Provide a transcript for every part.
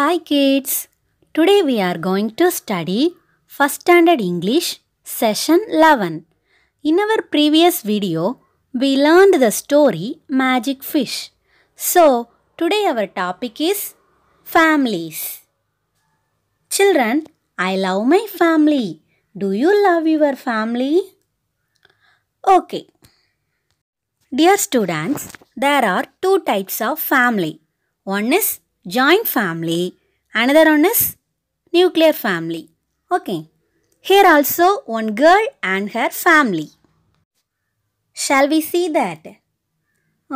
Hi kids, today we are going to study 1st standard English session 11. In our previous video, we learned the story Magic Fish. So, today our topic is families. Children, I love my family. Do you love your family? Okay. Dear students, there are two types of family. One is joint family. Another one is nuclear family. Okay. Here also one girl and her family. Shall we see that?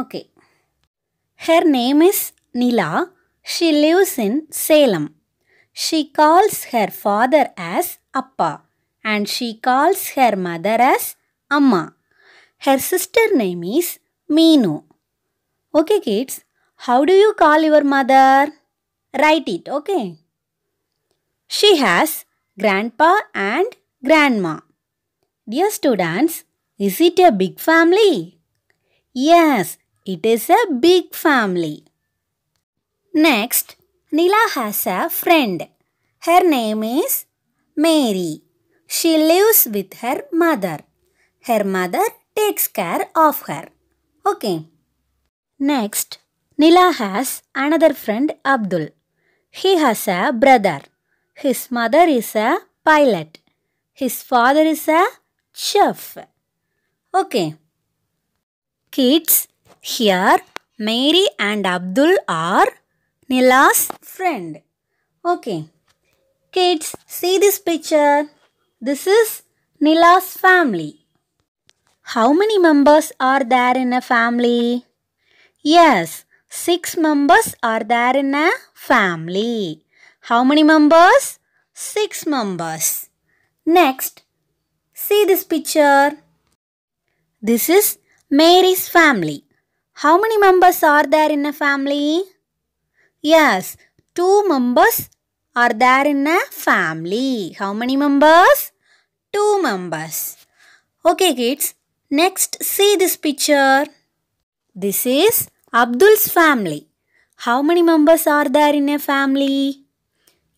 Okay. Her name is Nila. She lives in Salem. She calls her father as Appa and she calls her mother as Amma. Her sister name is Meenu. Okay kids, how do you call your mother? Write it, okay? She has grandpa and grandma. Dear students, is it a big family? Yes, it is a big family. Next, Nila has a friend. Her name is Mary. She lives with her mother. Her mother takes care of her. Okay. Next, Nila has another friend Abdul. He has a brother. His mother is a pilot. His father is a chef. Okay. Kids, here Mary and Abdul are Nila's friend. Okay. Kids, see this picture. This is Nila's family. How many members are there in a family? Yes, Six members are there in a family. How many members? Six members. Next, see this picture. This is Mary's family. How many members are there in a family? Yes, two members are there in a family. How many members? Two members. Okay kids, next see this picture. This is Abdul's family. How many members are there in a family?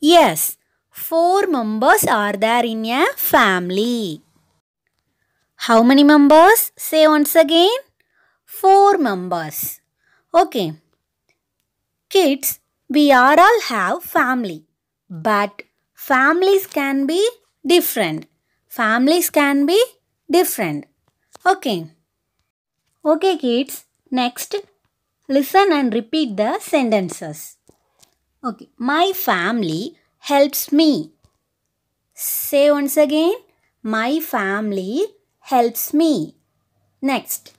Yes, four members are there in a family. How many members? Say once again. Four members. Okay. Kids, we are all have family. But families can be different. Families can be different. Okay. Okay kids, next Listen and repeat the sentences. Okay. My family helps me. Say once again. My family helps me. Next.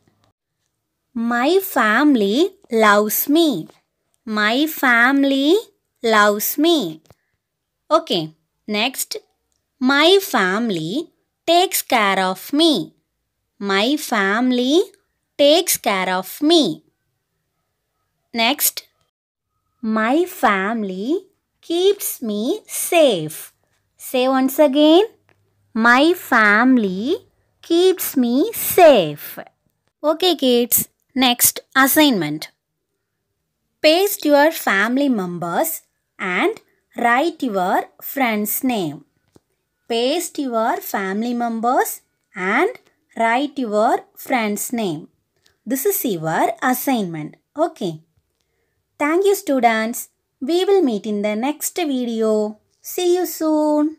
My family loves me. My family loves me. Okay. Next. My family takes care of me. My family takes care of me. Next, my family keeps me safe. Say once again, my family keeps me safe. Okay kids, next assignment. Paste your family members and write your friend's name. Paste your family members and write your friend's name. This is your assignment. Okay. Thank you students. We will meet in the next video. See you soon.